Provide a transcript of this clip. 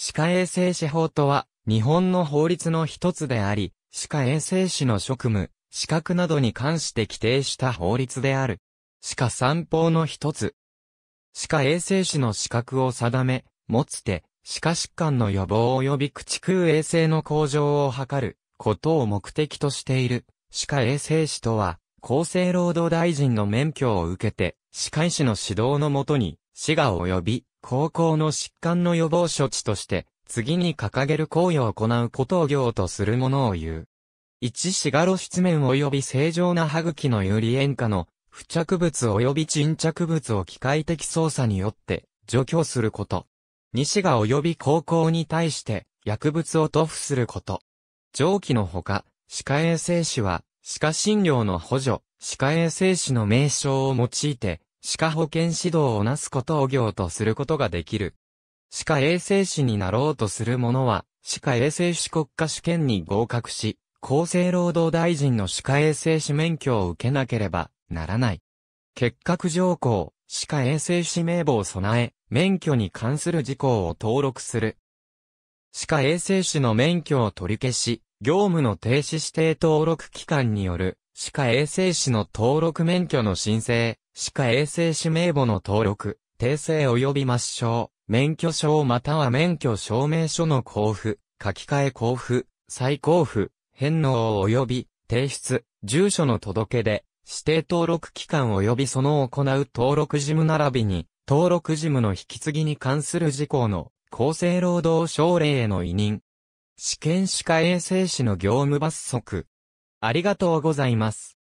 歯科衛生士法とは、日本の法律の一つであり、歯科衛生士の職務、資格などに関して規定した法律である。歯科三法の一つ。歯科衛生士の資格を定め、持つて、歯科疾患の予防及び口腔衛生の向上を図ることを目的としている。歯科衛生士とは、厚生労働大臣の免許を受けて、歯科医師の指導のもとに、歯が及び高校の疾患の予防処置として、次に掲げる行為を行うことを行とするものを言う。一しがろ出面及び正常な歯茎の有利塩化の付着物及び沈着物を機械的操作によって除去すること。二しが及び高校に対して薬物を塗布すること。上記のほか、歯科衛生士は歯科診療の補助、歯科衛生士の名称を用いて歯科保険指導をなすことを業とすることができる。歯科衛生士になろうとする者は、歯科衛生士国家試験に合格し、厚生労働大臣の歯科衛生士免許を受けなければならない。結核条項、歯科衛生士名簿を備え、免許に関する事項を登録する。歯科衛生士の免許を取り消し、業務の停止指定登録機関による、歯科衛生士の登録免許の申請、歯科衛生士名簿の登録、訂正及び抹消、免許証または免許証明書の交付、書き換え交付、再交付、返納及び提出、住所の届け出、指定登録期間及びその行う登録事務並びに、登録事務の引き継ぎに関する事項の厚生労働省令への委任。試験歯科衛生士の業務罰則。ありがとうございます。